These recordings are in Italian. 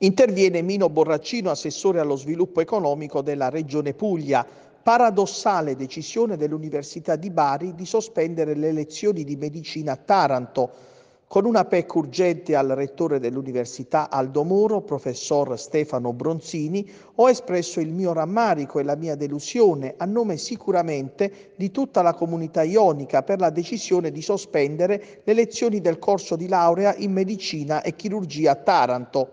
Interviene Mino Borraccino, assessore allo sviluppo economico della Regione Puglia. Paradossale decisione dell'Università di Bari di sospendere le lezioni di medicina a Taranto. Con una PEC urgente al rettore dell'Università Aldo Moro, professor Stefano Bronzini, ho espresso il mio rammarico e la mia delusione, a nome sicuramente di tutta la comunità ionica, per la decisione di sospendere le lezioni del corso di laurea in medicina e chirurgia a Taranto.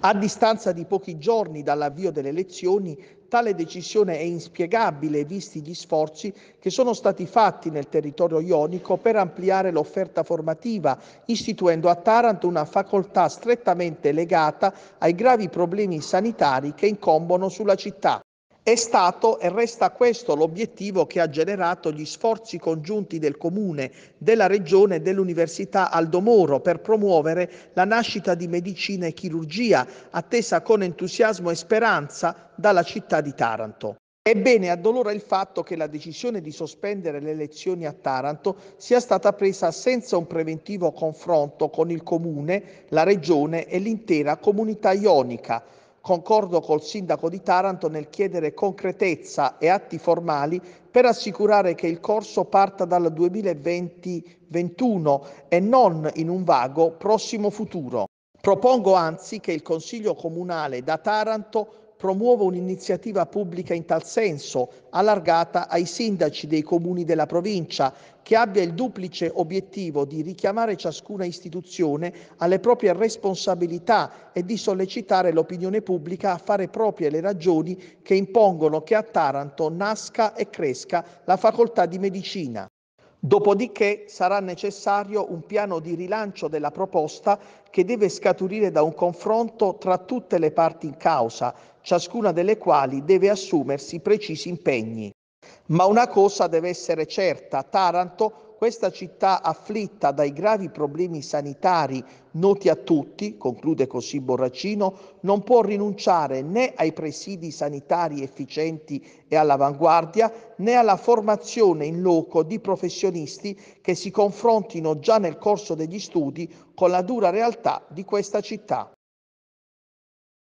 A distanza di pochi giorni dall'avvio delle elezioni, tale decisione è inspiegabile visti gli sforzi che sono stati fatti nel territorio ionico per ampliare l'offerta formativa, istituendo a Taranto una facoltà strettamente legata ai gravi problemi sanitari che incombono sulla città. È stato e resta questo l'obiettivo che ha generato gli sforzi congiunti del Comune, della Regione e dell'Università Aldo Moro per promuovere la nascita di medicina e chirurgia, attesa con entusiasmo e speranza dalla città di Taranto. Ebbene, addolora il fatto che la decisione di sospendere le elezioni a Taranto sia stata presa senza un preventivo confronto con il Comune, la Regione e l'intera comunità ionica. Concordo col sindaco di Taranto nel chiedere concretezza e atti formali per assicurare che il corso parta dal 2020-21 e non in un vago prossimo futuro. Propongo anzi che il Consiglio comunale da Taranto promuova un'iniziativa pubblica in tal senso, allargata ai sindaci dei comuni della provincia, che abbia il duplice obiettivo di richiamare ciascuna istituzione alle proprie responsabilità e di sollecitare l'opinione pubblica a fare proprie le ragioni che impongono che a Taranto nasca e cresca la facoltà di medicina. Dopodiché sarà necessario un piano di rilancio della proposta che deve scaturire da un confronto tra tutte le parti in causa, ciascuna delle quali deve assumersi precisi impegni. Ma una cosa deve essere certa, Taranto, questa città afflitta dai gravi problemi sanitari noti a tutti, conclude così Borracino, non può rinunciare né ai presidi sanitari efficienti e all'avanguardia, né alla formazione in loco di professionisti che si confrontino già nel corso degli studi con la dura realtà di questa città.